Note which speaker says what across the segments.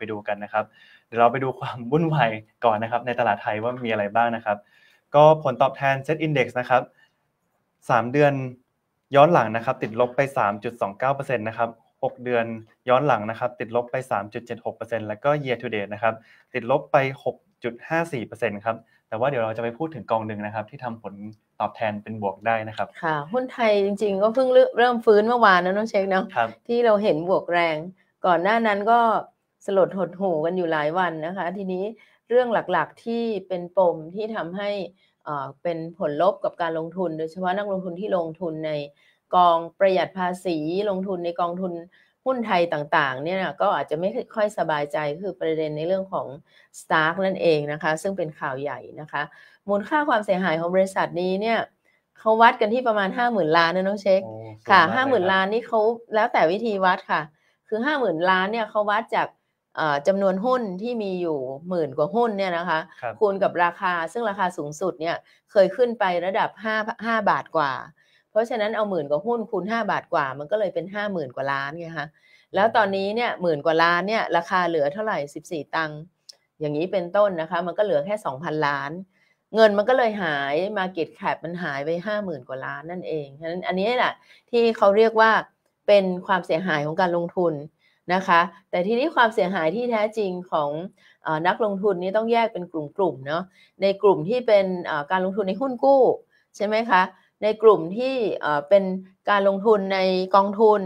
Speaker 1: ไปดูกันนะครับ เดี๋ยวเราไปดูความวุ่นวายก่อนนะครับในตลาดไทยว่ามีอะไรบ้างนะครับ ก็ผลตอบแทนเ s ตอินดี x นะครับ3เดือนย้อนหลังนะครับ ติดลบไป 3.29%นะครับ6เดือนย้อนหลังนะครับ ติดลบไป 3.76%แล้วก็ year to date นะครับติดลบไป 6.54%ครับแต่ว่าเดี๋ยวเราจะไปพูดถึงกองหนึ่งนะครับที่ทำผลตอบแทนเป็นบวกได้นะครับค่ะ
Speaker 2: หุ้นไทยจริงๆก็เพิ่งเริ่มฟื้นเมื่อวานนะน้องเช็คเนาะที่เราเห็นบวกแรงก่อนหน้านั้นก็สลดหดหูกันอยู่หลายวันนะคะ ทีนี้เรื่องหลักๆที่เป็นปมที่ทำให้เป็นผลลบกับการลงทุนโดยเฉพาะนักลงทุนที่ลงทุนในกองประหยัดภาษีลงทุนในกองทุนหุ้นไทยต่างๆเนี่ย ก็อาจจะไม่ค่อยสบายใจคือประเด็นในเรื่องของ Stark นั่นเองนะคะ ซึ่งเป็นข่าวใหญ่นะคะ มูลค่าความเสียหายของบริษัทนี้เนี่ยเขาวัดกันที่ประมาณ 5 0,000 ล้านนะน้องเช็คค่ะ5 0,000ล้านนี่เขาแล้วแต่วิธีวัดค่ะ คือ5 0,000ล้านเนี่ยเขาวัดจากจำนวนหุ้นที่มีอยู่หมื่นกว่าหุ้นเนี่ยนะคะคคูณกับราคาซึ่งราคาสูงสุดเนี่ยเคยขึ้นไประดับ5 5บาทกว่า เพราะฉะนั้นเอาหมื่นกว่าหุ้นคูณ 5 บาทกว่า มันก็เลยเป็น5 0,000กว่าล้านไงคะแล้วตอนนี้เนี่ยหมื่นกว่าล้านเนี่ยราคาเหลือเท่าไหร่ 14 ตังค์อย่างนี้เป็นต้นนะคะมันก็เหลือแค่ 2,000 ล้าน เงินมันก็เลยหายมาเก็ตแคปมันหายไป50,000กว่าล้านนั่นเองฉะนั้นอันนี้แหละที่เขาเรียกว่าเป็นความเสียหายของการลงทุนนะคะแต่ทีนี้ความเสียหายที่แท้จริงของอนักลงทุนนี่ต้องแยกเป็นกลุ่มๆเนาะในกลุ่มที่เป็นการลงทุนในหุ้นกู้ใช่ไหมคะ ในกลุ่มที่เป็นการลงทุนในกองทุน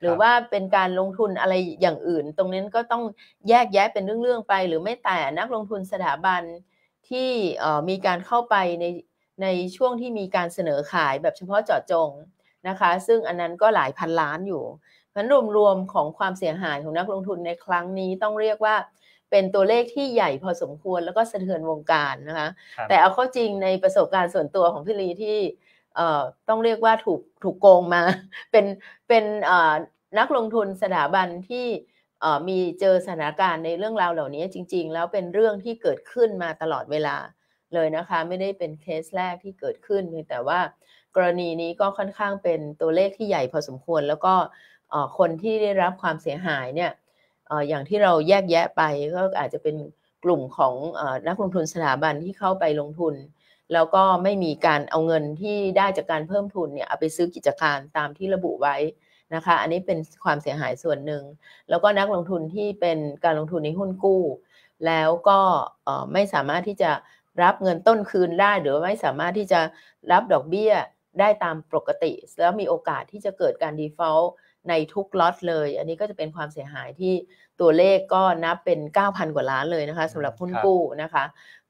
Speaker 2: หรือว่าเป็นการลงทุนอะไรอย่างอื่น ตรงนี้ก็ต้องแยกแยะเป็นเรื่องๆไป หรือไม่แต่นักลงทุนสถาบันที่มีการเข้าไปในในช่วงที่มีการเสนอขายแบบเฉพาะเจาะจงนะคะซึ่งอันนั้นก็หลายพันล้านอยู่พันรวมๆของความเสียหายของนักลงทุนในครั้งนี้ต้องเรียกว่าเป็นตัวเลขที่ใหญ่พอสมควรแล้วก็สะเทือนวงการนะคะคแต่เอาเข้าจริงในประสบการณ์ส่วนตัวของพี่ลีที่ต้องเรียกว่าถูกถูกโกงมา เป็นเป็นนักลงทุนสถาบันที่มีเจอสถานการณ์ในเรื่องราวเหล่านี้จริงๆ แล้วเป็นเรื่องที่เกิดขึ้นมาตลอดเวลาเลยนะคะ ไม่ได้เป็นเคสแรกที่เกิดขึ้นแต่ว่ากรณีนี้ก็ค่อนข้างเป็นตัวเลขที่ใหญ่พอสมควรแล้วก็คนที่ได้รับความเสียหายเนี่ยอย่างที่เราแยกแยะไปก็อาจจะเป็นกลุ่มของนักลงทุนสถาบันที่เข้าไปลงทุน แล้วก็ไม่มีการเอาเงินที่ได้จากการเพิ่มทุนเนี่ยเอาไปซื้อกิจการตามที่ระบุไว้นะคะ อันนี้เป็นความเสียหายส่วนหนึ่ง แล้วก็นักลงทุนที่เป็นการลงทุนในหุ้นกู้ แล้วก็ไม่สามารถที่จะรับเงินต้นคืนได้หรือไม่สามารถที่จะรับดอกเบี้ยได้ตามปกติแล้วมีโอกาสที่จะเกิดการดีฟอลในทุกล็อตเลยอันนี้ก็จะเป็นความเสียหายที่ตัวเลขก็นับเป็น 9,000 กว่าล้านเลยนะคะสำหรับหุ้นกู้นะคะ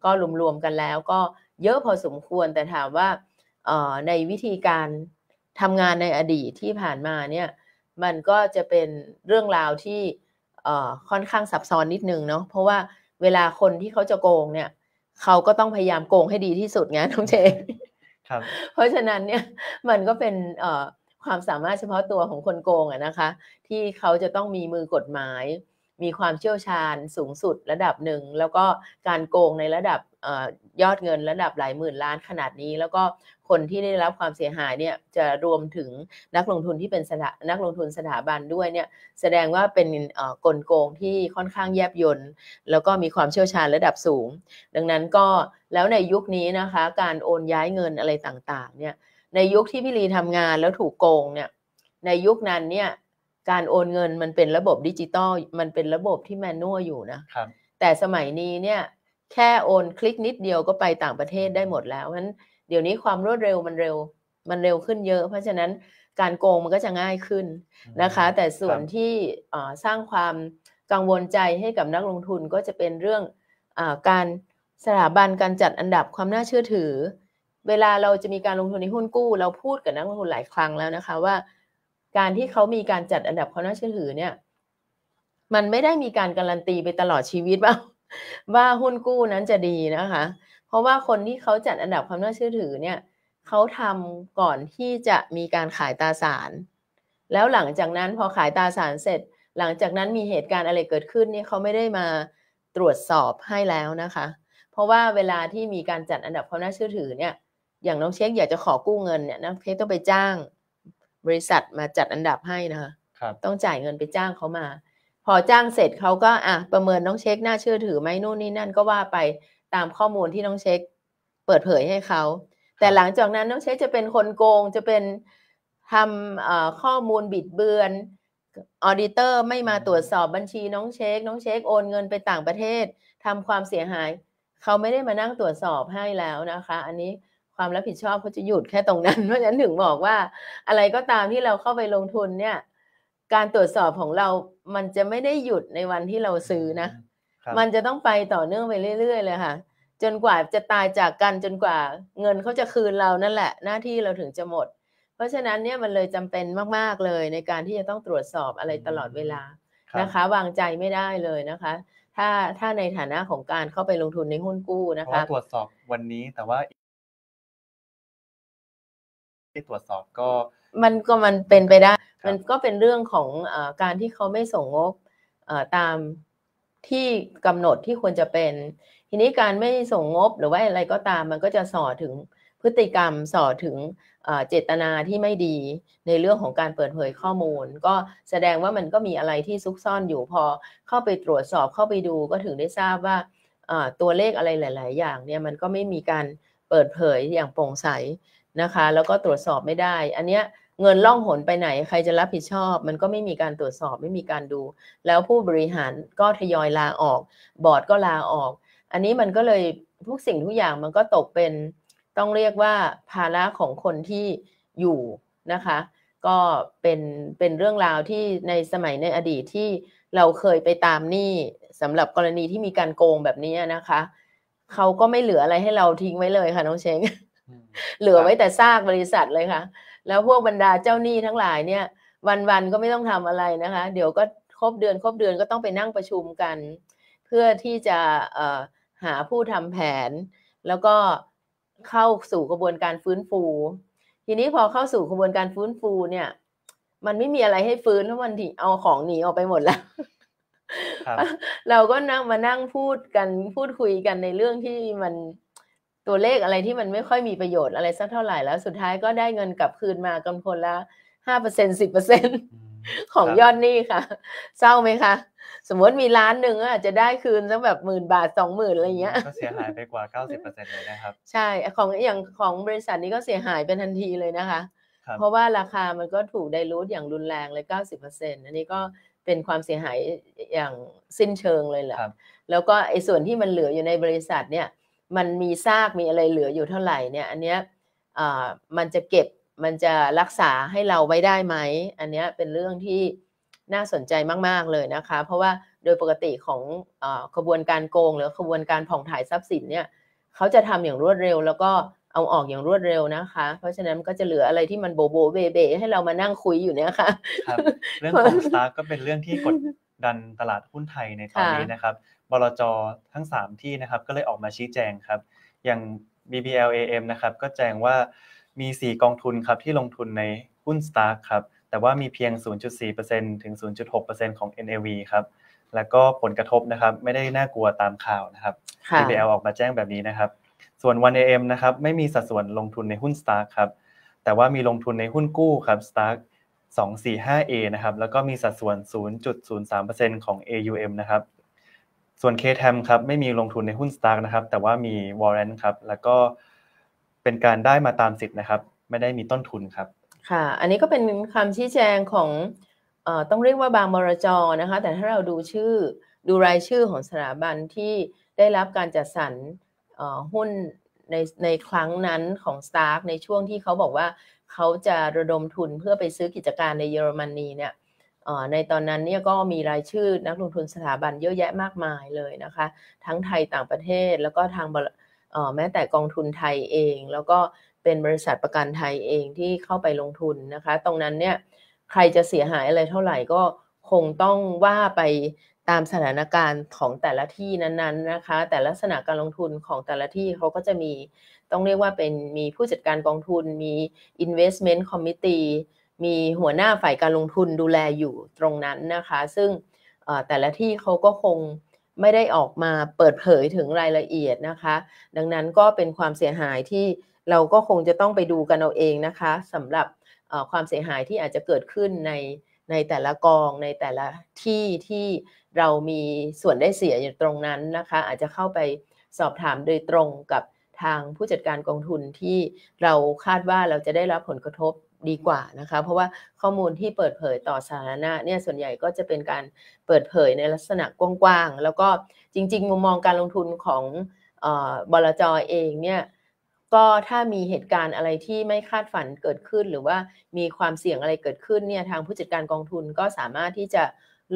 Speaker 2: ก็รวมๆ กันแล้วก็เยอะพอสมควรแต่ถามว่า ในวิธีการทำงานในอดีตที่ผ่านมาเนี่ย มันก็จะเป็นเรื่องราวที่ค่อนข้างซับซ้อนนิดนึงเนาะเพราะว่าเวลาคนที่เขาจะโกงเนี่ย เขาก็ต้องพยายามโกงให้ดีที่สุดไงน้องเจครับ เพราะฉะนั้นเนี่ยมันก็เป็นความสามารถเฉพาะตัวของคนโกงอะนะคะ ที่เขาจะต้องมีมือกฎหมาย มีความเชี่ยวชาญสูงสุดระดับหนึ่งแล้วก็การโกงในระดับยอดเงินระดับหลายหมื่นล้านขนาดนี้ แล้วก็คนที่ได้รับความเสียหายเนี่ยจะรวมถึงนักลงทุนที่เป็นนักลงทุนสถาบันด้วยเนี่ย แสดงว่าเป็นกลโกงที่ค่อนข้างแยบยนต์แล้วก็มีความเชี่ยวชาญระดับสูง ดังนั้นก็แล้วในยุคนี้นะคะ การโอนย้ายเงินอะไรต่างๆเนี่ยในยุคที่พี่ลีทำงานแล้วถูกโกงเนี่ยในยุคนั้นเนี่ยการโอนเงินมันเป็นระบบดิจิตอล มันเป็นระบบที่แมนนวลอยู่นะแต่สมัยนี้เนี่ย แค่โอนคลิกนิดเดียวก็ไปต่างประเทศได้หมดแล้วเพราะฉะนั้นเดี๋ยวนี้ความรวดเร็วมันเร็วมันเร็วขึ้นเยอะ เพราะฉะนั้นการโกงมันก็จะง่ายขึ้นนะคะ แต่ส่วนที่สร้างความกังวลใจให้กับนักลงทุนก็จะเป็นเรื่องอการสถาบันการจัดอันดับความน่าเชื่อถือเวลาเราจะมีการลงทุนในหุ้นกู้ เราพูดกับนักลงทุนหลายครั้งแล้วนะคะว่า การที่เขามีการจัดอันดับความน่าเชื่อถือเนี่ย มันไม่ได้มีการการันตีไปตลอดชีวิตว่าว่าหุ้นกู้นั้นจะดีนะคะ เพราะว่าคนที่เขาจัดอันดับความน่าเชื่อถือเนี่ย เขาทำก่อนที่จะมีการขายตราสาร แล้วหลังจากนั้นพอขายตราสารเสร็จ หลังจากนั้นมีเหตุการณ์อะไรเกิดขึ้น เนี่ยเขาไม่ได้มาตรวจสอบให้แล้วนะคะ เพราะว่าเวลาที่มีการจัดอันดับความน่าเชื่อถือเนี่ยอย่างน้องเช็คอยากจะขอกู้เงินเนี่ยน้องเช็คต้องไปจ้างบริษัทมาจัดอันดับให้นะคะต้องจ่ายเงินไปจ้างเขามา พอจ้างเสร็จเขาก็อ่ะประเมินน้องเช็คน่าเชื่อถือไหมนู่นนี่นั่นก็ว่าไปตามข้อมูลที่น้องเช็ค เปิดเผยให้เขาแต่หลังจากนั้นน้องเช็คจะเป็นคนโกงจะเป็นทำข้อมูลบิดเบือนออเดเตอร์ไม่มาตรวจสอบบัญชีน้องเช็ค น้องเช็ค โอนเงินไปต่างประเทศ ทำความเสียหายเขาไม่ได้มานั่งตรวจสอบให้แล้วนะคะ อันนี้ความรับผิดชอบเขาจะหยุดแค่ตรงนั้น เพราะฉะนั้นถึงบอกว่า อะไรก็ตามที่เราเข้าไปลงทุนเนี่ย การตรวจสอบของเรา มันจะไม่ได้หยุดในวันที่เราซื้อนะ มันจะต้องไปต่อเนื่องไปเรื่อยๆเลยค่ะ จนกว่าจะตายจากกัน จนกว่าเงินเขาจะคืนเรานั่นแหละ หน้าที่เราถึงจะหมด เพราะฉะนั้นเนี่ยมันเลยจำเป็นมากๆเลย ในการที่จะต้องตรวจสอบอะไรตลอดเวลานะคะ วางใจไม่ได้เลยนะคะ ถ้าถ้าในฐานะของการเข้าไปลงทุนในหุ้นกู้นะคะ
Speaker 1: ตรวจสอบวันนี้แต่ว่าที่ตรวจสอบก็
Speaker 2: มันก็มันเป็นไปได้ มันก็เป็นเรื่องของอการที่เขาไม่ส่งงบตามที่กำหนดที่ควรจะเป็น ทีนี้การไม่ส่งงบหรือว่าอะไรก็ตามมันก็จะสอดถึงพฤติกรรมสอดถึงเจตนาที่ไม่ดีในเรื่องของการเปิดเผยข้อมูล ก็แสดงว่ามันก็มีอะไรที่ซุกซ่อนอยู่พอเข้าไปตรวจสอบเข้าไปดูก็ถึงได้ทราบว่าตัวเลขอะไรหลาย ๆ อย่างเนี่ยมันก็ไม่มีการเปิดเผยอย่างโปร่งใสนะคะแล้วก็ตรวจสอบไม่ได้ อันเนี้ยเงินล่องหนไปไหนใครจะรับผิดชอบ มันก็ไม่มีการตรวจสอบไม่มีการดู แล้วผู้บริหารก็ทยอยลาออก บอร์ดก็ลาออก อันนี้มันก็เลยทุกสิ่งทุกอย่างมันก็ตกเป็น ต้องเรียกว่าภาระของคนที่อยู่นะคะก็เป็นเป็นเรื่องราวที่ในสมัยในอดีตที่เราเคยไปตามหนี้สำหรับกรณีที่มีการโกงแบบนี้นะคะเขาก็ไม่เหลืออะไรให้เราทิ้งไว้เลยค่ะน้องเชงเหลือไว้แต่ซากบริษัทเลยค่ะ แล้วพวกบรรดาเจ้าหนี้ทั้งหลายเนี่ย วันๆก็ไม่ต้องทำอะไรนะคะ เดี๋ยวก็ครบเดือนครบเดือนก็ต้องไปนั่งประชุมกัน เพื่อที่จะหาผู้ทำแผน แล้วก็เข้าสู่กระบวนการฟื้นฟู ทีนี้พอเข้าสู่กระบวนการฟื้นฟูเนี่ย มันไม่มีอะไรให้ฟื้น เพราะมันเอาของหนีออกไปหมดแล้วเราก็นั่งมานั่งพูดกันพูดคุยกันในเรื่องที่มันตัวเลขอะไรที่มันไม่ค่อยมีประโยชน์อะไรสักเท่าไหร่แล้วสุดท้ายก็ได้เงินกลับคืนมากันคนละห้าเปอร์เซ็นสิบเป
Speaker 1: อร์เซ็นของยอด
Speaker 2: หนี้ค่ะ เศร้าไหมคะ สมมติมีล้านหนึ่งอาจจะได้คืนสักแบบหมื่นบาทสองหมื่นอะไรเงี้ย ก็เสียหาย
Speaker 1: ไปกว่าเก้าสิบเปอร์เซ็นเลยนะครับ
Speaker 2: ใช่ ของอย่างของบริษัทนี้ก็เสียหายเป็นทันทีเลยนะคะ เพราะว่าราคามันก็ถูกได้รูทอย่างรุนแรงเลยเก้าสิบเปอร์เซ็นอันนี้ก็เป็นความเสียหายอย่างสิ้นเชิงเลยแหละแล้วก็ไอ้ส่วนที่มันเหลืออยู่ในบริษัทเนี่ยมันมีซากมีอะไรเหลืออยู่เท่าไหร่เนี่ย อันเนี้ยมันจะเก็บมันจะรักษาให้เราไว้ได้ไหมอันเนี้ยเป็นเรื่องที่น่าสนใจมาก ๆ เลยนะคะ เพราะว่าโดยปกติของอบวนการโกง หรือขบวนการผ่องถ่ายทรัพย์สินเนี่ยเขาจะทำอย่างรวดเร็วแล้วก็เอาออกอย่างรวดเร็วนะคะ เพราะฉะนั้นก็จะเหลืออะไรที่มันโบโบเบเบให้เรามานั่งคุยอยู่เนี่ยค่ะ คร
Speaker 1: ับเรื่องของสตาร์ก็เป็นเรื่องที่กดดันตลาดหุ้นไทยในตอนนี้นะครับบลจทั้ง 3 ที่นะครับ ก็เลยออกมาชี้แจงครับ อย่าง BBLAM นะครับก็แจ้งว่ามี 4 กองทุนครับที่ลงทุนในหุ้น s t a r ์ครับแต่ว่ามีเพียง 0.4%ถึง 0.6%ของ NAV ครับแล้วก็ผลกระทบนะครับ ไม่ได้น่ากลัวตามข่าวนะครับ BBL ออกมาแจ้งแบบนี้นะครับ ส่วน 1AM นะครับไม่มีสัดส่วนลงทุนในหุ้น s t a r ์ครับแต่ว่ามีลงทุนในหุ้นกู้ครับ s t a r ์ 245A นะครับแล้วก็มีสัดส่วน 0.03%ของ AUM นะครับส่วน k t a m ครับ ไม่มีลงทุนในหุ้นสตาร์นะครับแต่ว่ามีวอ r r a n t ครับ แล้วก็เป็นการได้มาตามสิทธิ์นะครับ ไม่ได้มีต้นทุนครับ
Speaker 2: ค่ะ อันนี้ก็เป็นคำชี้แจงของอต้องเรียกว่าบางบรจนะคะแต่ถ้าเราดูชื่อดูรายชื่อของสถาบันที่ได้รับการจัดสรรหุ้นในในครั้งนั้นของสตาร์ในช่วงที่เขาบอกว่าเขาจะระดมทุนเพื่อไปซื้อกิจการในเยอรมนีเนี่ยในตอนนั้นเนี่ยก็มีรายชื่อนักลงทุนสถาบันเยอะแยะมากมายเลยนะคะ ทั้งไทยต่างประเทศแล้วก็ทางแม้แต่กองทุนไทยเอง แล้วก็เป็นบริษัทประกันไทยเองที่เข้าไปลงทุนนะคะตรงนั้นเนี่ยใครจะเสียหายอะไรเท่าไหร่ก็คงต้องว่าไปตามสถานการณ์ของแต่ละที่นั้นๆนะคะแต่ลักษณะการลงทุนของแต่ละที่เขาก็จะมีต้องเรียกว่าเป็นมีผู้จัดการกองทุน มี investment committee มีหัวหน้าฝ่ายการลงทุนดูแลอยู่ตรงนั้นนะคะ ซึ่งแต่ละที่เขาก็คงไม่ได้ออกมาเปิดเผยถึงรายละเอียดนะคะ ดังนั้นก็เป็นความเสียหายที่เราก็คงจะต้องไปดูกันเอาเองนะคะสำหรับความเสียหายที่อาจจะเกิดขึ้นในในแต่ละกอง ในแต่ละที่ที่เรามีส่วนได้เสียอยู่ตรงนั้นนะคะ อาจจะเข้าไปสอบถามโดยตรงกับทางผู้จัดการกองทุนที่เราคาดว่าเราจะได้รับผลกระทบดีกว่านะคะเพราะว่าข้อมูลที่เปิดเผยต่อสาธารณะเนี่ยส่วนใหญ่ก็จะเป็นการเปิดเผยในลักษณะกว้างๆแล้วก็จริงๆมุมมองการลงทุนของบลจอเองเนี่ยก็ถ้ามีเหตุการณ์อะไรที่ไม่คาดฝันเกิดขึ้นหรือว่ามีความเสี่ยงอะไรเกิดขึ้นเนี่ยทางผู้จัดการกองทุนก็สามารถที่จะ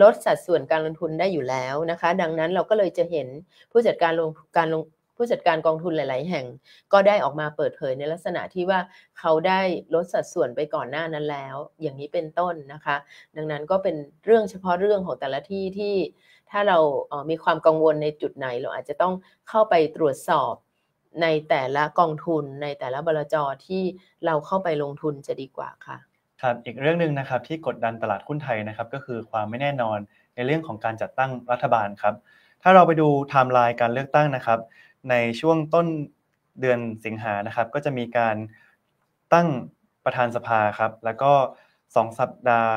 Speaker 2: ลดสัดส่วนการลงทุนได้อยู่แล้วนะคะดังนั้นเราก็เลยจะเห็นผู้จัดการลงการลงผู้จัดการกองทุนหลาย ๆ แห่ง ก็ได้ออกมาเปิดเผยในลักษณะที่ว่าเขาได้ลดสัดส่วนไปก่อนหน้านั้นแล้ว อย่างนี้เป็นต้นนะคะ ดังนั้นก็เป็นเรื่องเฉพาะเรื่องของแต่ละที่ที่ ถ้าเรามีความกังวลในจุดไหนเราอาจจะต้องเข้าไปตรวจสอบในแต่ละกองทุนในแต่ละบลจที่เราเข้าไปลงทุนจะดีกว่าค่ะ
Speaker 1: ครับอีกเรื่องหนึ่งนะครับ ที่กดดันตลาดหุ้นไทยนะครับ ก็คือความไม่แน่นอนในเรื่องของการจัดตั้งรัฐบาลครับ ถ้าเราไปดูไทม์ไลน์การเลือกตั้งนะครับในช่วงต้นเดือนสิงหานะครับ ก็จะมีการตั้งประธานสภาครับ แล้วก็สองสัปดาห์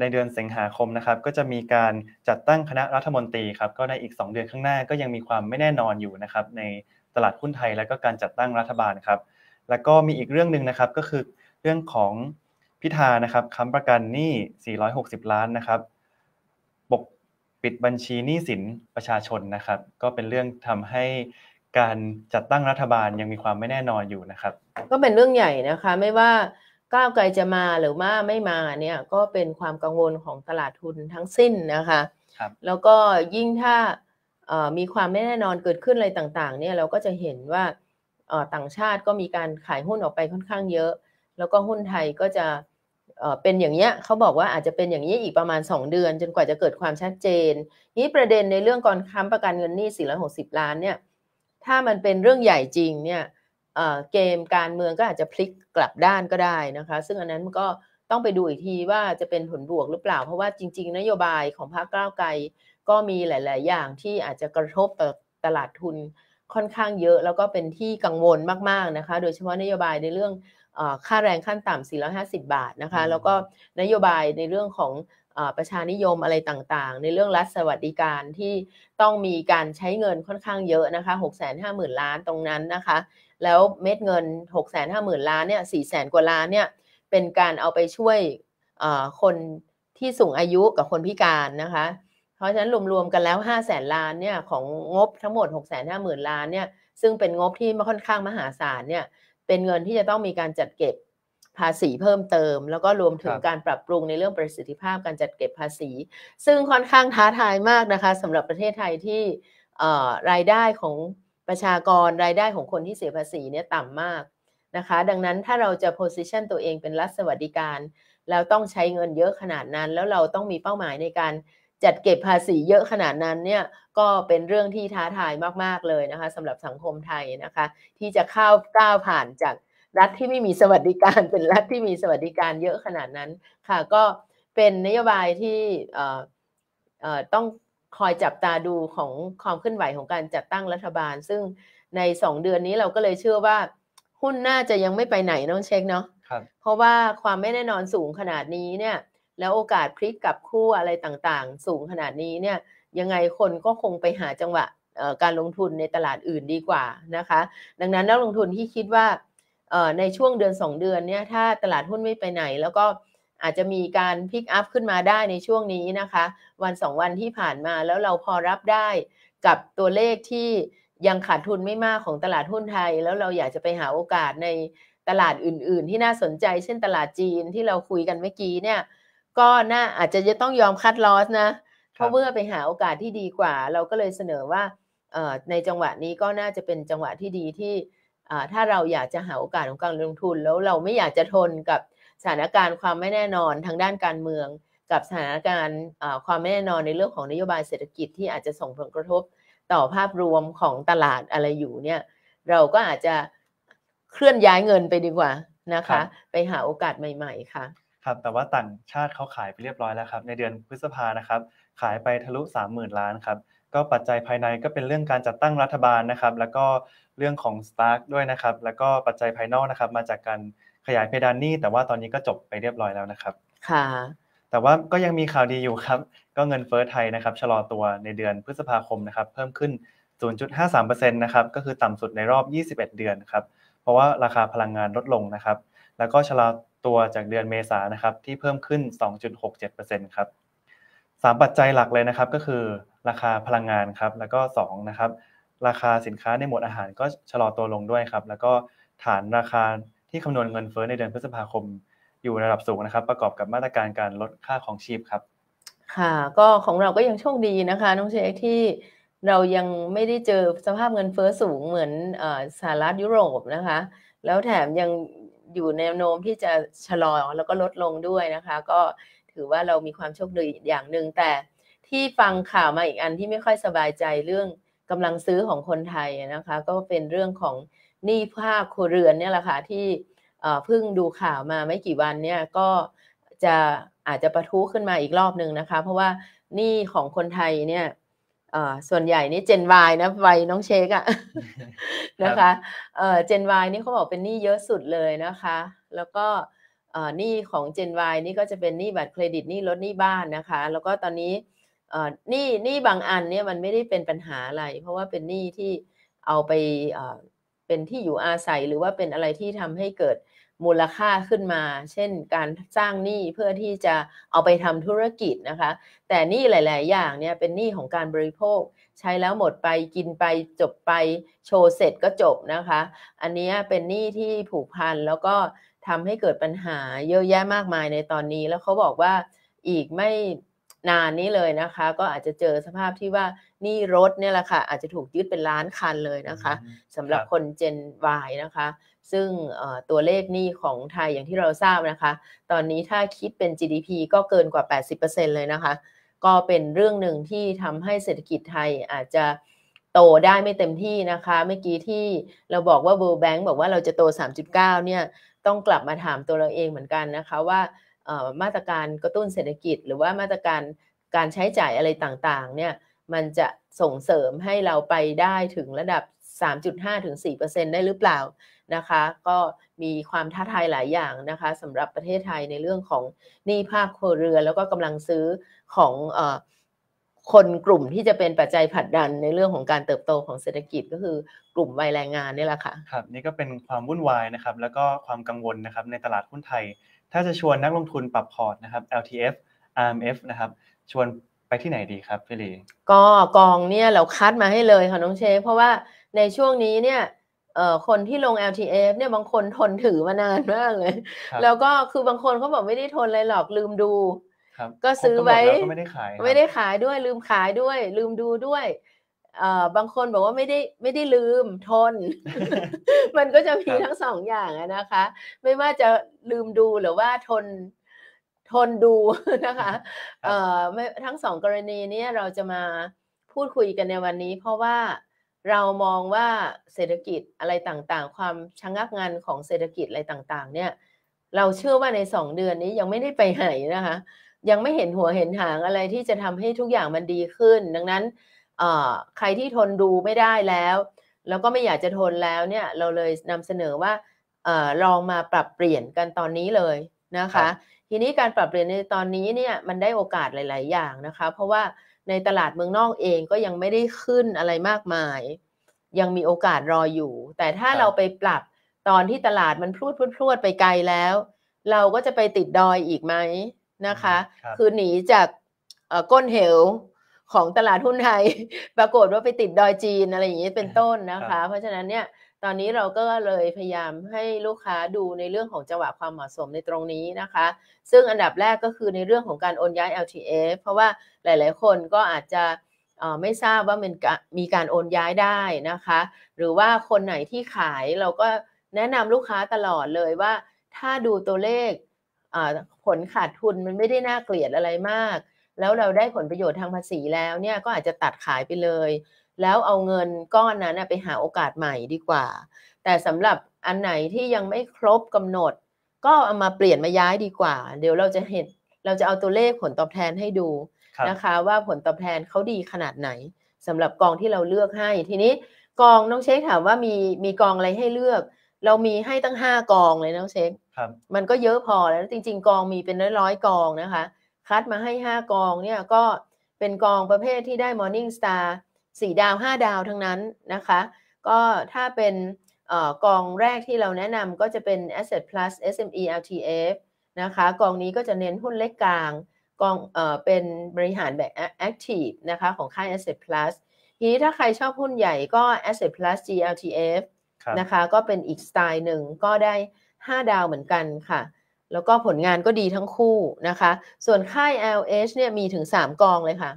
Speaker 1: ในเดือนสิงหาคมนะครับ ก็จะมีการจัดตั้งคณะรัฐมนตรีครับ ก็ในอีก 2 เดือนข้างหน้าก็ยังมีความไม่แน่นอนอยู่นะครับในตลาดหุ้นไทยและก็การจัดตั้งรัฐบาลครับ แล้วก็มีอีกเรื่องหนึ่งนะครับ ก็คือเรื่องของพิธานะครับ ค้ำประกันหนี้460 ล้านนะครับปิดบัญชีหนี้สินประชาชนนะครับก็เป็นเรื่องทำให้การจัดตั้งรัฐบาลยังมีความไม่แน่นอนอยู่นะครับ
Speaker 2: ก็เป็นเรื่องใหญ่นะคะ ไม่ว่าก้าวไกลจะมาหรือว่าไม่มาเนี่ยก็เป็นความกังวลของตลาดทุนทั้งสิ้นนะคะครับแล้วก็ยิ่งถ้ามีความไม่แน่นอนเกิดขึ้นอะไรต่างๆเนี่ยเราก็จะเห็นว่าต่างชาติก็มีการขายหุ้นออกไปค่อนข้างเยอะ แล้วก็หุ้นไทยก็จะเป็นอย่างเงี้ยเขาบอกว่าอาจจะเป็นอย่างนี้อีกประมาณ 2 เดือนจนกว่าจะเกิดความชัดเจนนี้ประเด็นในเรื่องกองค้ำประกันเงินหนี้ 460 ล้านเนี่ยถ้ามันเป็นเรื่องใหญ่จริงเนี่ยเกมการเมืองก็อาจจะพลิกกลับด้านก็ได้นะคะซึ่งอันนั้นก็ต้องไปดูอีกทีว่าจะเป็นผลบวกหรือเปล่าเพราะว่าจริง ๆนโยบายของพรรคก้าวไกลก็มีหลายๆอย่างที่อาจจะกระทบต่อตลาดทุนค่อนข้างเยอะ แล้วก็เป็นที่กังวลมากๆนะคะโดยเฉพาะนโยบายในเรื่องค่าแรงขั้นต่ำ450 บาทนะคะ แล้วก็นโยบายในเรื่องของประชานิยมอะไรต่างๆ ในเรื่องรัฐสวัสดิการที่ต้องมีการใช้เงินค่อนข้างเยอะนะคะ 6 5 0 0 0 0ล้านตรงนั้นนะคะ แล้วเม็ดเงิน 6 5 0 0 0 0ล้านเนี่ย4 0 0 0 กว่าล้านเนี่ย เป็นการเอาไปช่วยคนที่สูงอายุกับคนพิการนะคะ เพราะฉะนั้นรวมๆกันแล้ว 5 0 0 0 0 0ล้านเนี่ยของงบทั้งหมด 6 5 0 0 0 0 ล้านเนี่ย ซึ่งเป็นงบที่ค่อนข้างมหาศาลเนี่ยเป็นเงินที่จะต้องมีการจัดเก็บภาษีเพิ่มเติม แล้วก็รวมถึงการปรับปรุงในเรื่องประสิทธิภาพ การจัดเก็บภาษี ซึ่งค่อนข้างท้าทายมากนะคะสำหรับประเทศไทยที่รายได้ของประชากรรายได้ของคนที่เสียภาษีเนี่ยต่ำมากนะคะ ดังนั้นถ้าเราจะ position ตัวเองเป็นรัฐสวัสดิการ แล้วต้องใช้เงินเยอะขนาดนั้นแล้วเราต้องมีเป้าหมายในการจัดเก็บภาษีเยอะขนาดนั้นเนี่ยก็เป็นเรื่องที่ท้าทายมาก ๆเลยนะคะสำหรับสังคมไทยนะคะที่จะเข้าก้าวผ่านจากรัฐที่ไม่มีสวัสดิการเป็นรัฐที่มีสวัสดิการเยอะขนาดนั้นค่ะก็เป็นนโยบายที่ต้องคอยจับตาดูของความเคลื่อนไหวของการจัดตั้งรัฐบาล ซึ่งใน2เดือนนี้เราก็เลยเชื่อว่าหุ้นน่าจะยังไม่ไปไหนน้องเช็คเนาะเพราะว่าความไม่แน่นอนสูงขนาดนี้เนี่ยแล้วโอกาสพลิกกับคู่อะไรต่างๆ สูงขนาดนี้เนี่ยยังไงคนก็คงไปหาจังหวะการลงทุนในตลาดอื่นดีกว่านะคะ ดังนั้นนักลงทุนที่คิดว่าในช่วงเดือน2 เดือนเนี่ยถ้าตลาดหุ้นไม่ไปไหน แล้วก็อาจจะมีการพลิกอัพขึ้นมาได้ในช่วงนี้นะคะวัน 2 วันที่ผ่านมาแล้วเราพอรับได้กับตัวเลขที่ยังขาดทุนไม่มากของตลาดหุ้นไทย แล้วเราอยากจะไปหาโอกาสในตลาดอื่น ๆ ที่น่าสนใจ เช่นตลาดจีนที่เราคุยกันเมื่อกี้เนี่ยก็น่า อาจจะจะต้องยอมคัดลอสนะ เพราะเมื่อไปหาโอกาสที่ดีกว่า เราก็เลยเสนอว่าในจังหวะนี้ก็น่าจะเป็นจังหวะที่ดีที่ถ้าเราอยากจะหาโอกาสของการลงทุน แล้วเราไม่อยากจะทนกับสถานการณ์ความไม่แน่นอนทางด้านการเมือง กับสถานการณ์ความไม่แน่นอนในเรื่องของนโยบายเศรษฐกิจที่อาจจะส่งผลกระทบต่อภาพรวมของตลาดอะไรอยู่เนี่ยเราก็อาจจะเคลื่อนย้ายเงินไปดีกว่านะคะ ไปหาโอกาสใหม่ ๆค่ะ
Speaker 1: ครับแต่ว่าต่างชาติเขาขายไปเรียบร้อยแล้วครับ ในเดือนพฤษภานะครับขายไปทะลุ30,000ล้านครับก็ปัจจัยภายในก็เป็นเรื่องการจัดตั้งรัฐบาลนะครับแล้วก็เรื่องของสตาร์กด้วยนะครับแล้วก็ปัจจัยภายนอกนะครับมาจากการขยายเพดานหนี้ แต่ว่าตอนนี้ก็จบไปเรียบร้อยแล้วนะครับค่ะแต่ว่าก็ยังมีข่าวดีอยู่ครับ ก็เงินเฟ้อไทยนะครับชะลอตัวในเดือนพฤษภาคมนะครับ เพิ่มขึ้น0.53%นะครับก็คือต่ำสุดในรอบ 21 เดือนครับเพราะว่าราคาพลังงานลดลงนะครับ แล้วก็ชะลอตัวจากเดือนเมษานะครับ ที่เพิ่มขึ้น 2.67%ครับสามปัจจัยหลักเลยนะครับก็คือราคาพลังงานครับแล้วก็ 2 นะครับ ราคาสินค้าในหมวดอาหารก็ชะลอตัวลงด้วยครับแล้วก็ฐานราคาที่คำนวณเงินเฟ้อในเดือนพฤษภาคมอยู่ระดับสูงนะครับ ประกอบกับมาตรการการลดค่าของชีพครับ
Speaker 2: ค่ะก็ของเราก็ยังโชคดีนะคะน้องเชคที่เรายังไม่ได้เจอสภาพเงินเฟ้อสูงเหมือนสหรัฐยุโรปนะคะ แล้วแถมยังอยู่ในโน้มที่จะชะลอแล้วก็ลดลงด้วยนะคะ ก็ถือว่าเรามีความโชคดีอย่างหนึ่งแต่ที่ฟังข่าวมาอีกอันที่ไม่ค่อยสบายใจเรื่องกำลังซื้อของคนไทยนะคะ ก็เป็นเรื่องของหนี้ภาคครัวเรือนเนี่ยแหละค่ะที่เพิ่งดูข่าวมาไม่กี่วันเนี่ยก็จะอาจจะประทุขึ้นมาอีกรอบหนึ่งนะคะ เพราะว่าหนี้ของคนไทยเนี่ยส่วนใหญ่นี่เจนวายนะวัยน้องเชคอะนะคะเจนวายนี่เขาบอกเป็นหนี้เยอะสุดเลยนะคะ แล้วก็หนี้ของเจนวายนี่ก็จะเป็นหนี้บัตรเครดิตหนี้รถหนี้บ้านนะคะ แล้วก็ตอนนี้หนี้หนี้บางอันเนี่ยมันไม่ได้เป็นปัญหาอะไร เพราะว่าเป็นหนี้ที่เอาไปเป็นที่อยู่อาศัยหรือว่าเป็นอะไรที่ทำให้เกิดมูลค่าขึ้นมา เช่นการสร้างหนี้เพื่อที่จะเอาไปทำธุรกิจนะคะ แต่หนี้หลาย ๆ อย่างเนี่ยเป็นหนี้ของการบริโภค ใช้แล้วหมดไปกินไปจบไปโชว์เสร็จก็จบนะคะ อันนี้เป็นหนี้ที่ผูกพันแล้วก็ทำให้เกิดปัญหาเยอะแยะมากมายในตอนนี้แล้วเขาบอกว่าอีกไม่นานนี้เลยนะคะก็อาจจะเจอสภาพที่ว่านี่รถเนี่ยแหละค่ะ อาจจะถูกยึดเป็นล้านคันเลยนะคะสำหรับคนเจนวายนะคะ ซึ่งตัวเลขนี่ของไทยอย่างที่เราทราบนะคะ ตอนนี้ถ้าคิดเป็น GDP ก็เกินกว่า 80%เลยนะคะ ก็เป็นเรื่องหนึ่งที่ทำให้เศรษฐกิจไทยอาจจะโตได้ไม่เต็มที่นะคะ เมื่อกี้ที่เราบอกว่า World Bank บอกว่าเราจะโต 3.9 เนี่ยต้องกลับมาถามตัวเราเองเหมือนกันนะคะว่ามาตรการกระตุ้นเศรษฐกิจ หรือว่ามาตรการการใช้จ่ายอะไรต่างๆเนี่ยมันจะส่งเสริมให้เราไปได้ถึงระดับ 3.5ถึง4%ได้หรือเปล่านะคะก็มีความท้าทายหลายอย่างนะคะสำหรับประเทศไทยในเรื่องของหนี้ภาคครัวเรือน แล้วก็กำลังซื้อของอคนกลุ่มที่จะเป็นปัจจัยผลักดันในเรื่องของการเติบโตของเศรษฐกิจก็คือกลุ่มวัยแรงงานนี่แหละค่ะ
Speaker 1: ครับนี่ก็เป็นความวุ่นวายนะครับแล้วก็ความกังวลนะครับในตลาดหุ้นไทยถ้าจะชวนนักลงทุนปรับพอร์ตนะครับ LTF RMF นะครับ ชวนไปที่ไหนดีครับพี่ลี
Speaker 2: ก็กองเนี่ยเราคัดมาให้เลยค่ะน้องเชฟเพราะว่าในช่วงนี้เนี่ยคนที่ลง LTF เนี่ยบางคนทนถือมานานมากเลย แล้วก็คือบางคนเขาบอกไม่ได้ทนเลยหรอกลืมดูก็ซื้อไว้ไม่ได้ขายไม่ได้ขายด้วยลืมขายด้วยลืมดูด้วยบางคนบอกว่าไม่ได้ไม่ได้ลืมทน มันก็จะมีทั้งสองอย่างนะคะ ไม่ว่าจะลืมดูหรือว่าทนทนดูนะคะทั้งสองกรณีนี้เราจะมาพูดคุยกันในวันนี้เพราะว่าเรามองว่าเศรษฐกิจอะไรต่างๆ ความชะงงักงานของเศรษฐกิจอะไรต่างๆ เนี่ยเราเชื่อว่าในสองเดือนนี้ยังไม่ได้ไปไหนนะคะ ยังไม่เห็นหัวเห็นหางอะไรที่จะทำให้ทุกอย่างมันดีขึ้น ดังนั้นใครที่ทนดูไม่ได้แล้ว แล้วก็ไม่อยากจะทนแล้วเนี่ยเราเลยนำเสนอว่าอลองมาปรับเปลี่ยนกันตอนนี้เลยนะคะ ทีนี้การปรับเปลี่ยนในตอนนี้เนี่ยมันได้โอกาสหลาย ๆ อย่างนะคะ เพราะว่าในตลาดเมืองนอกเองก็ยังไม่ได้ขึ้นอะไรมากมาย ยังมีโอกาสรออยู่ แต่ถ้าเราไปปรับตอนที่ตลาดมันพรวดพรวดพรวดไปไกลแล้ว เราก็จะไปติดดอยอีกไหมนะคะคคือหนีจากก้นเหวของตลาดหุ้นไทยปรากฏว่าไปติดดอยจีนอะไรอย่างนี้เป็นต้นนะคะ เพราะฉะนั้นเนี่ยตอนนี้เราก็เลยพยายามให้ลูกค้าดูในเรื่องของจังหวะความเหมาะสมในตรงนี้นะคะ ซึ่งอันดับแรกก็คือในเรื่องของการโอนย้าย LTF เพราะว่าหลาย ๆ คนก็อาจจะไม่ทราบว่ามันมีการโอนย้ายได้นะคะ หรือว่าคนไหนที่ขายเราก็แนะนำลูกค้าตลอดเลยว่าถ้าดูตัวเลขผลขาดทุนมันไม่ได้น่าเกลียดอะไรมากแล้วเราได้ผลประโยชน์ทางภาษีแล้วเนี่ยก็อาจจะตัดขายไปเลย แล้วเอาเงินก้อนนั้นไปหาโอกาสใหม่ดีกว่า แต่สำหรับอันไหนที่ยังไม่ครบกำหนด ก็เอามาเปลี่ยนมาย้ายดีกว่า เดี๋ยวเราจะเห็นเราจะเอาตัวเลขผลตอบแทนให้ดูนะคะ ว่าผลตอบแทนเขาดีขนาดไหนสำหรับกองที่เราเลือกให้ทีนี้กองน้องเชคถามว่ามีมีกองอะไรให้เลือก เรามีให้ตั้งห้ากองเลยน้องเชคมันก็เยอะพอแล้วจริง ๆ กองมีเป็นร้อยๆกองนะคะคัดมาให้ 5 กองเนี่ยก็เป็นกองประเภทที่ได้ Morning Star 4 ดาว 5 ดาวทั้งนั้นนะคะก็ถ้าเป็นกองแรกที่เราแนะนำก็จะเป็น Asset Plus SME LTF นะคะกองนี้ก็จะเน้นหุ้นเล็กกลางกองเอเป็นบริหารแบบ Active นะคะของค่าย Asset Plus ทีนี้ถ้าใครชอบหุ้นใหญ่ก็ Asset Plus GLTF นะคะก็เป็นอีกสไตล์หนึ่งก็ได้ 5 ดาวเหมือนกันค่ะแล้วก็ผลงานก็ดีทั้งคู่นะคะ ส่วนค่าย LH เนี่ยมีถึง 3 กองเลยค่ะ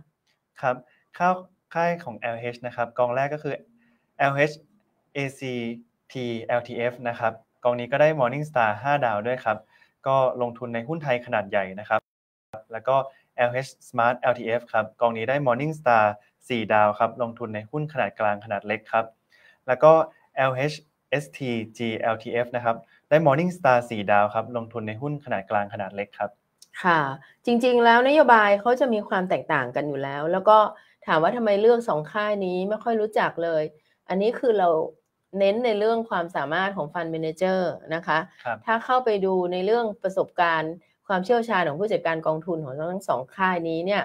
Speaker 1: ครับค่าค่ายของ LH นะครับ กองแรกก็คือ LH ACT LTF นะครับ กองนี้ก็ได้ Morning Star 5 ดาวด้วยครับ ก็ลงทุนในหุ้นไทยขนาดใหญ่นะครับ แล้วก็ LH Smart LTF ครับ กองนี้ได้ Morning Star 4 ดาวครับ ลงทุนในหุ้นขนาดกลางขนาดเล็กครับ แล้วก็ LH STG LTF นะครับได้ Morning Star 4ดาวครับลงทุนในหุ้นขนาดกลางขนาดเล็กครับ
Speaker 2: ค่ะ จริง ๆ แล้วนโยบายเขาจะมีความแตกต่างกันอยู่แล้ว แล้วก็ถามว่าทำไมเลือกสองค่ายนี้ไม่ค่อยรู้จักเลย อันนี้คือเราเน้นในเรื่องความสามารถของฟันเมนเจอร์นะคะคถ้าเข้าไปดูในเรื่องประสบการณ์ความเชี่ยวชาญของผู้จัดการกองทุนของทั้งสองค่ายนี้เนี่ย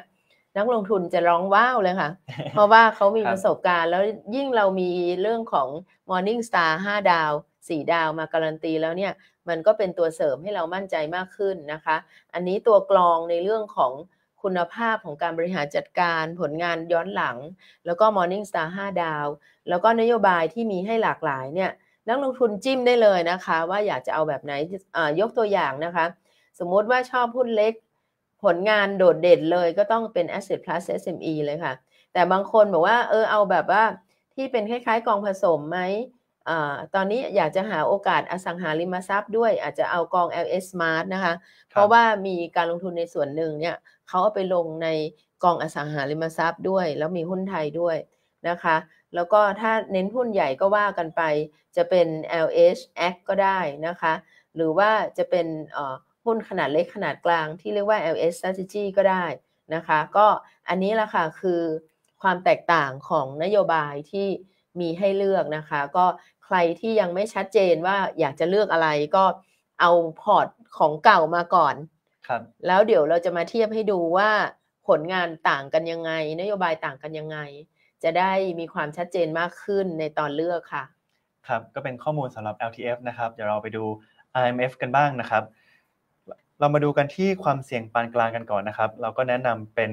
Speaker 2: นักลงทุนจะร้องว้าวเลยค่ะ เพราะว่าเขามีประสบการณ์ แล้วยิ่งเรามีเรื่องของ Morning Star 5ดาวสีดาวมาการันตีแล้วเนี่ย มันก็เป็นตัวเสริมให้เรามั่นใจมากขึ้นนะคะ อันนี้ตัวกรองในเรื่องของคุณภาพของการบริหารจัดการ ผลงานย้อนหลัง แล้วก็ Morning Star 5 ดาว แล้วก็นโยบายที่มีให้หลากหลายเนี่ย นักลงทุนจิ้มได้เลยนะคะว่าอยากจะเอาแบบไหนยกตัวอย่างนะคะ สมมติว่าชอบหุ้นเล็กผลงานโดดเด่นเลยก็ต้องเป็น Asset Plus SME เลยค่ะ แต่บางคนบอกว่าเออเอาแบบว่าที่เป็นคล้ายๆกองผสมไหมตอนนี้อยากจะหาโอกาสอสังหาริมทรัพย์ด้วยอาจจะเอากอง LS Smart นะคะเพราะว่ามีการลงทุนในส่วนหนึ่งเนี่ยเขาเอาไปลงในกองอสังหาริมทรัพย์ด้วย แล้วมีหุ้นไทยด้วยนะคะ แล้วก็ถ้าเน้นหุ้นใหญ่ก็ว่ากันไปจะเป็น LH Act ก็ได้นะคะหรือว่าจะเป็นหุ้นขนาดเล็กขนาดกลางที่เรียกว่า LS Strategy ก็ได้นะคะก็อันนี้ละค่ะคือความแตกต่างของนโยบายที่มีให้เลือกนะคะ ก็ใครที่ยังไม่ชัดเจนว่าอยากจะเลือกอะไรก็เอาพอร์ตของเก่ามาก่อน ครับ แล้วเดี๋ยวเราจะมาเทียบให้ดูว่าผลงานต่างกันยังไง นโยบายต่างกันยังไง จะได้มีความชัดเจนมากขึ้นในตอนเลือกค่ะ
Speaker 1: ครับ ก็เป็นข้อมูลสำหรับ LTF นะครับเดี๋ยวเราไปดู IMF กันบ้างนะครับ เรามาดูกันที่ความเสี่ยงปานกลางกันก่อนนะครับ เราก็แนะนำเป็น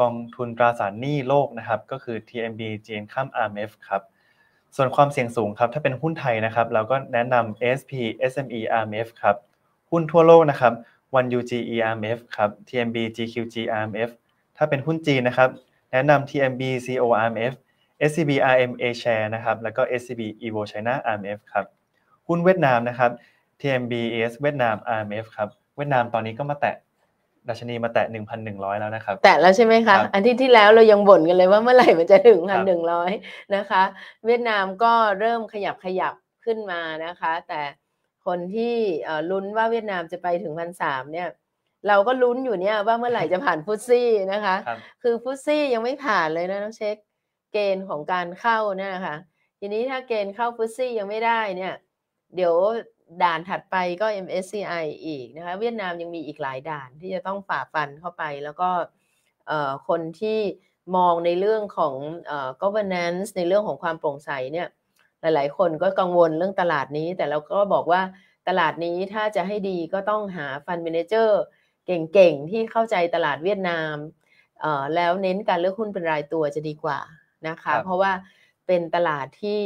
Speaker 1: กองทุนตราสารหนี้โลกนะครับ ก็คือ TMB g n ข้าม IMF ครับส่วนความเสี่ยงสูงครับ ถ้าเป็นหุ้นไทยนะครับ เราก็แนะนำ SP SME RMF ครับ หุ้นทั่วโลกนะครับ one u g ERMF ครับ TMB GQG RMF ถ้าเป็นหุ้นจีนนะครับ แนะนำ TMB CO RMF SCB RM A Share นะครับ แล้วก็ SCB Evo China RMF ครับ หุ้นเวียดนามนะครับ TMB s เวียดนาม RMF ครับ เวียดนามตอนนี้ก็มาแตะดัชนีมาแตะ 1,100 แล้วนะครับ
Speaker 2: แตะแล้วใช่ไหมคะ อันที่ที่แล้วเรายังบ่นกันเลยว่าเมื่อไหร่มันจะถึง 1,100 นะคะ เวียดนามก็เริ่มขยับขยับขึ้นมานะคะ แต่คนที่ลุ้นว่าเวียดนามจะไปถึง1 0 0สามเนี่ย เราก็ลุ้นอยู่เนี่ยว่าเมื่อไหร่จะผ่านฟุตซี่นะคะ คือฟุตซี่ยังไม่ผ่านเลยนะน้องเช็คเกณฑ์ของการเข้านี่นะคะ ทีนี้ถ้าเกณฑ์เข้าฟุตซี่ยังไม่ได้เนี่ย เดี๋ยวด่านถัดไปก็ MSCI อีกนะคะเวียดนามยังมีอีกหลายด่านที่จะต้องฝ่าฟันเข้าไป แล้วก็คนที่มองในเรื่องของ governance ในเรื่องของความโปร่งใสเนี่ยหลายๆคนก็กังวลเรื่องตลาดนี้ แต่เราก็บอกว่าตลาดนี้ถ้าจะให้ดีก็ต้องหาฟันเมนเจอร์เก่งๆ ที่เข้าใจตลาดเวียดนามแล้วเน้นการเลือกหุ้นเป็นรายตัวจะดีกว่านะคะเพราะว่าเป็นตลาดที่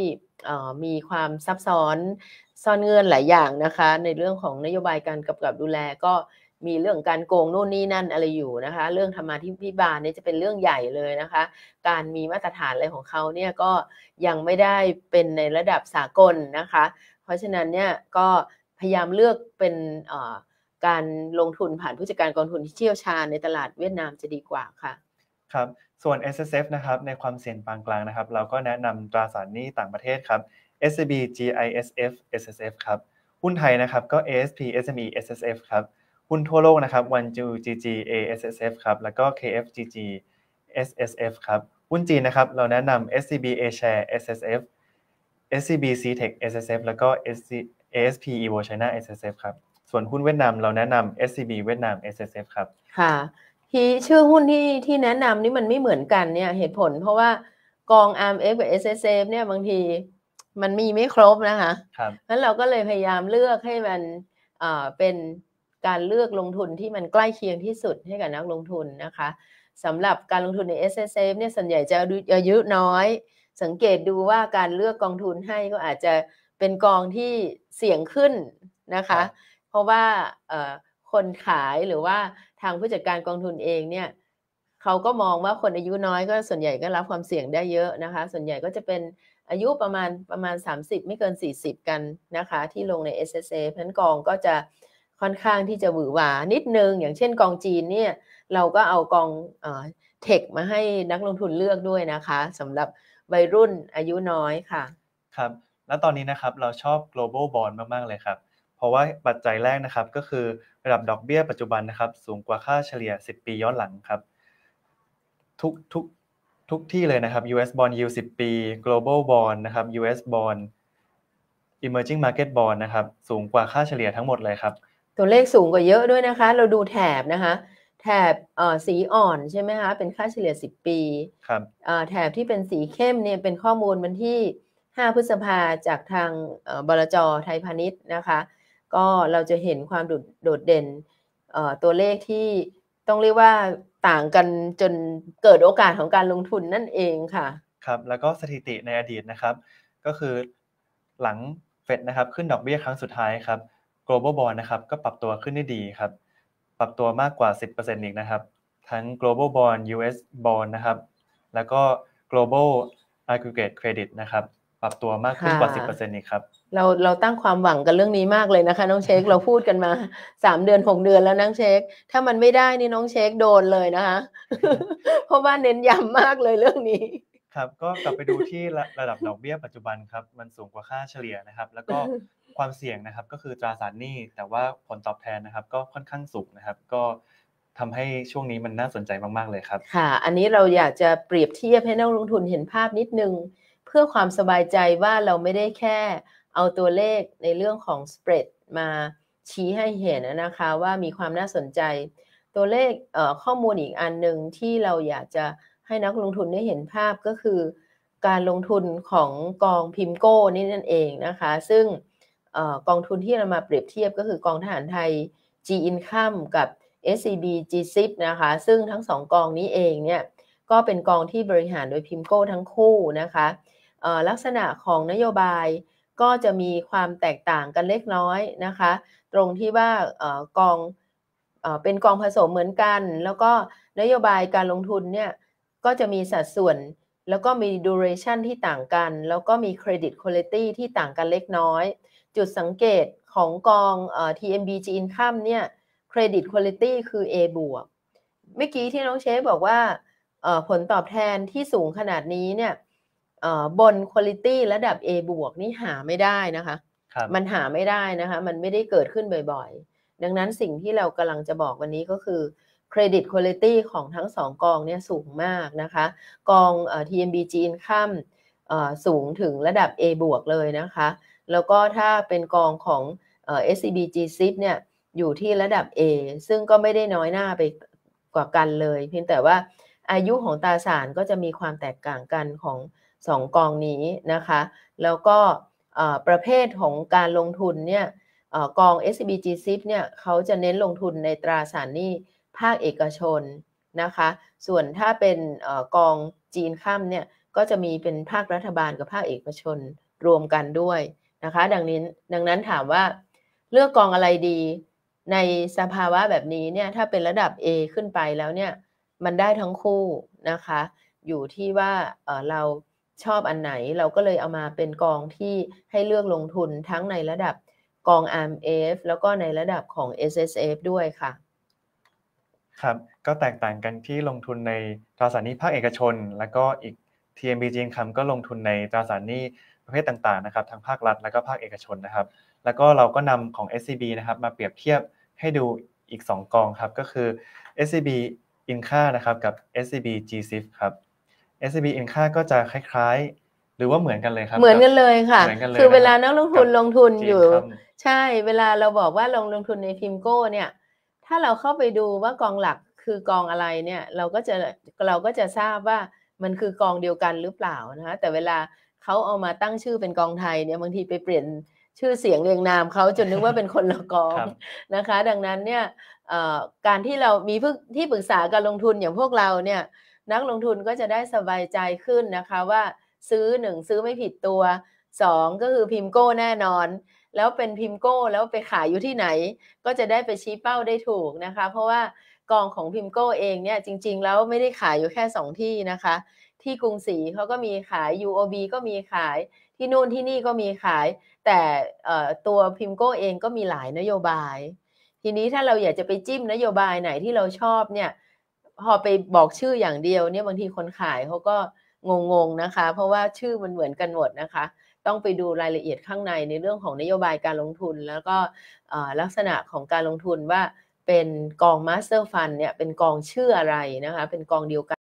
Speaker 2: มีความซับซ้อนซ่อนเงื่อนหลายอย่างนะคะ ในเรื่องของนโยบายการกำกับดูแลก็มีเรื่องการโกงโน่นนี่นั่นอะไรอยู่นะคะเรื่องธรรมาธิพิบาลนี่จะเป็นเรื่องใหญ่เลยนะคะ การมีมาตรฐานอะไรของเขาเนี่ยก็ยังไม่ได้เป็นในระดับสากลนะคะ เพราะฉะนั้นเนี่ยก็พยายามเลือกเป็นการลงทุนผ่านผู้จัดการกองทุนที่เชี่ยวชาญในตลาดเวียดนามจะดีกว่าค่ะ
Speaker 1: ครับ ส่วน S S F นะครับ ในความเสี่ยงปานกลางนะครับ เราก็แนะนำตราสารหนี้ต่างประเทศครับ SCB GISF SSF ครับ หุ้นไทยนะครับ ก็ ASP SME SSF ครับ หุ้นทั่วโลกนะครับวันจู GG ASSF ครับ แล้วก็ KFGG SSF ครับ หุ้นจีนนะครับ เราแนะนำ SCB A Share SSF SCB C Tech SSF แล้วก็ SC ASP Evo China SSF ครับ ส่วนหุ้นเวียดนามเราแนะนำ SCB เวียดนาม SSF ครับ
Speaker 2: ค่ะ ที่ชื่อหุ้นที่ที่แนะนำนี่มันไม่เหมือนกันเนี่ย เหตุผลเพราะว่ากอง ARM f กับ SSF เนี่ยบางทีมันมีไม่ครบนะคะครับงั้นเราก็เลยพยายามเลือกให้มันเป็นการเลือกลงทุนที่มันใกล้เคียงที่สุดให้กับนักลงทุนนะคะสำหรับการลงทุนใน s s f เนี่ยส่วนใหญ่จะอายุน้อย สังเกตดูว่าการเลือกกองทุนให้ก็อาจจะเป็นกองที่เสี่ยงขึ้นนะคะ เพราะว่าคนขายหรือว่าทางผู้จัดการกองทุนเองเนี่ยเขาก็มองว่าคนอายุน้อย ก็ส่วนใหญ่ก็รับความเสี่ยงได้เยอะนะคะ ส่วนใหญ่ก็จะเป็นอายุประมาณประมาณ 30 ไม่เกิน 40 กันนะคะ ที่ลงใน s s a เพราะนั้นกองก็จะค่อนข้างที่จะหวือหวานิดนึง อย่างเช่นกองจีนเนี่ยเราก็เอากองเทคมาให้นักลงทุนเลือกด้วยนะคะสำหรับวัยรุ่นอายุน้อยค่ะ
Speaker 1: ครับ แล้วตอนนี้นะครับเราชอบ global bond มาก ๆ เลยครับ เพราะว่าปัจจัยแรกนะครับก็คือระดับดอกเบี้ยปัจจุบันนะครับสูงกว่าค่าเฉลี่ย 10 ปีย้อนหลังครับ ทุกทุกทุกที่เลยนะครับ US bond yield 10 ปี global bond นะครับ US bond emerging market bond นะครับ สูงกว่าค่าเฉลี่ยทั้งหมดเลยครับ
Speaker 2: ตัวเลขสูงกว่าเยอะด้วยนะคะ เราดูแถบนะคะ แถบสีอ่อนใช่ไหมคะ เป็นค่าเฉลี่ย 10 ปี แถบที่เป็นสีเข้มเนี่ย เป็นข้อมูลวันที่ 5 พฤษภาจากทางบลจไทยพาณิชย์นะคะ ก็เราจะเห็นความโดดเด่นตัวเลขที่ต้องเรียกว่าต่างกันจนเกิดโอกาสของการลงทุนนั่นเองค่ะ
Speaker 1: ครับ แล้วก็สถิติในอดีตนะครับ ก็คือหลังเฟดนะครับ ขึ้นดอกเบี้ยครั้งสุดท้ายครับ global bond นะครับก็ปรับตัวขึ้นได้ดีครับ ปรับตัวมากกว่า 10%อีกนะครับ ทั้ง global bond US bond นะครับ แล้วก็ global aggregate credit นะครับปรับตัวมากขึ้นกว่าสซ็นี่ครับ
Speaker 2: เราเราตั้งความหวังกันเรื่องนี้มากเลยนะคะ น้องเชคเราพูดกันมาสามเดือนหกเดือนแล้วน้องเชคถ้ามันไม่ได้นี่น้องเชคโดนเลยนะคะเพราะว่าเน้นย้ำมากเลยเรื่องนี้
Speaker 1: ครับก็กลับไปดูที่ระดับดอกเบี้ยปัจจุบันครับมันสูงกว่าค่าเฉลี่ยนะครับแล้วก็ความเสี่ยงนะครับก็คือตราสารหนี้แต่ว่าผลตอบแทนนะครับ ก็ค่อนข้างสูงนะครับ ก็ทำให้ช่วงนี้มันน่าสนใจมากๆเลยครับ ค
Speaker 2: ่ะ อันนี้เราอยากจะเปรียบเทียบให้นักลงทุนเห็นภาพนิดนึงพื่อความสบายใจว่าเราไม่ได้แค่เอาตัวเลขในเรื่องของสเปรดมาชี้ให้เห็นนะคะ ว่ามีความน่าสนใจ ตัวเลขข้อมูลอีกอันหนึ่งที่เราอยากจะให้นักลงทุนได้เห็นภาพก็คือการลงทุนของกองพิมโก้นี่นั่นเองนะคะ ซึ่งกองทุนที่เรามาเปรียบเทียบก็คือกองทหารไทย G Income กับ SCB G s i p นะคะ ซึ่งทั้งสองกองนี้เองเนี่ยก็เป็นกองที่บริหารโดยพิมโก้ทั้งคู่นะคะลักษณะของนโยบายก็จะมีความแตกต่างกันเล็กน้อยนะคะ ตรงที่ว่ากองเป็นกองผสมเหมือนกัน แล้วก็นโยบายการลงทุนเนี่ย ก็จะมีสัดส่วนแล้วก็มีดูเรชันที่ต่างกัน แล้วก็มีเครดิตคุณลิตี้ที่ต่างกันเล็กน้อย จุดสังเกตของกอง TMBG Income เนี่ยเครดิตคุณลิตี้คือ A บวกเมื่อกี้ที่น้องเชฟบอกว่า ผลตอบแทนที่สูงขนาดนี้เนี่ยบนคุณลิตี้ระดับ A บวกนี่หาไม่ได้นะคะคมันหาไม่ได้นะคะ มันไม่ได้เกิดขึ้นบ่อยๆ ดังนั้นสิ่งที่เรากำลังจะบอกวันนี้ก็คือเครดิตคุณลิตี้ของทั้งสองกองเนี่ยสูงมากนะคะ กอง TMB จีนข้ามสูงถึงระดับ A บวกเลยนะคะ แล้วก็ถ้าเป็นกองของ SCB G s i p เนี่ยอยู่ที่ระดับ A ซึ่งก็ไม่ได้น้อยหน้าไปกว่ากันเลย เพียงแต่ว่าอายุของตราสารก็จะมีความแตกต่างกันของสองกองนี้นะคะ แล้วก็ประเภทของการลงทุนเนี่ยกอง SBG s i p เนี่ยเขาจะเน้นลงทุนในตราสารหนี้ภาคเอกชนนะคะ ส่วนถ้าเป็นกองจีนข้ามเนี่ยก็จะมีเป็นภาครัฐบาลกับภาคเอกชนรวมกันด้วยนะคะดังนี้ดังนั้นถามว่าเลือกกองอะไรดีในสภาวะแบบนี้เนี่ย ถ้าเป็นระดับ A ขึ้นไปแล้วเนี่ย มันได้ทั้งคู่นะคะ อยู่ที่ว่าเราชอบอันไหนเราก็เลยเอามาเป็นกองที่ให้เลือกลงทุนทั้งในระดับกอง RMF แล้วก็ในระดับของ SSF ด้วยค่ะ
Speaker 1: ครับก็แตกต่างกันที่ลงทุนในตราสารหนี้ภาคเอกชน แล้วก็อีก TMBG i n c o m ก็ลงทุนในตราสารหนี้ประเภทต่างๆนะครับทั้งภาครัฐแล้วก็ภาคเอกชนนะครับ แล้วก็เราก็นำของ SCB นะครับ มาเปรียบเทียบให้ดูอีก 2 กองครับ ก็คือ SCB Inca นะครับกับ SCB GSIF ครับ SCB เอนค่าก็จะคล้ายๆ หรือว่าเหมือนกันเลยครับเหมือนกันเลยค่ะ คือเวลานักล
Speaker 2: งทุนลงทุนอยู่ ใช่ เวลาเราบอกว่าลงลงทุนในพิมโก้เนี่ยถ้าเราเข้าไปดูว่ากองหลักคือกองอะไรเนี่ยเราก็จะเราก็จะทราบว่ามันคือกองเดียวกันหรือเปล่านะคะแต่เวลาเขาเอามาตั้งชื่อเป็นกองไทยเนี่ยบางทีไปเปลี่ยนชื่อเสียงเรียงนามเขาจนนึกว่าเป็นคนละกองนะคะ ดังนั้นเนี่ยการที่เรามีที่ปรึกษาการลงทุนอย่างพวกเราเนี่ยนักลงทุนก็จะได้สบายใจขึ้นนะคะว่าซื้อหนึ่งซื้อไม่ผิดตัวสองก็คือพิมโก้แน่นอน แล้วเป็นพิมโก้แล้วไปขายอยู่ที่ไหน ก็จะได้ไปชี้เป้าได้ถูกนะคะ เพราะว่ากองของพิมโก้เองเนี่ยจริงๆ แล้วไม่ได้ขายอยู่แค่ 2 ที่นะคะ ที่กรุงศรีเขาก็มีขาย UOB ก็มีขายที่นู่นที่นี่ก็มีขายแต่ตัวพิมโก้เองก็มีหลายนโยบาย ทีนี้ถ้าเราอยากจะไปจิ้มนโยบายไหนที่เราชอบเนี่ยพอไปบอกชื่ออย่างเดียวเนี่ยบางทีคนขายเขาก็งงๆนะคะ เพราะว่าชื่อมันเหมือนกันหมดนะคะ ต้องไปดูรายละเอียดข้างในในเรื่องของนโยบายการลงทุนแล้วก็ลักษณะของการลงทุนว่าเป็นกองมาสเตอร์ฟันเนี่ย เป็นกองชื่ออะไรนะคะ เป็นกองเดียวกัน